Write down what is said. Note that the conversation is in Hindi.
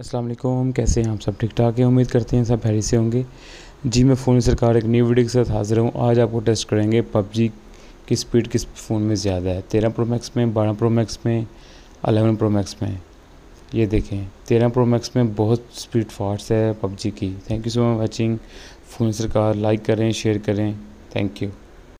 असलम कैसे हैं आप सब ठीक ठाक हैं उम्मीद करते हैं सब हैरी से होंगे जी मैं फ़ोन सरकार एक न्यू वीडियो के साथ हाज़िर हूँ आज आपको टेस्ट करेंगे पबजी की स्पीड किस फ़ोन में ज़्यादा है तेरह प्रो मैक्स में बारह प्रो मैक्स में अलेवन प्रो मैक्स में ये देखें तेरह प्रो मैक्स में बहुत स्पीड फास्ट है पबजी की thank you so much watching phone सरकार लाइक करें शेयर करें थैंक यू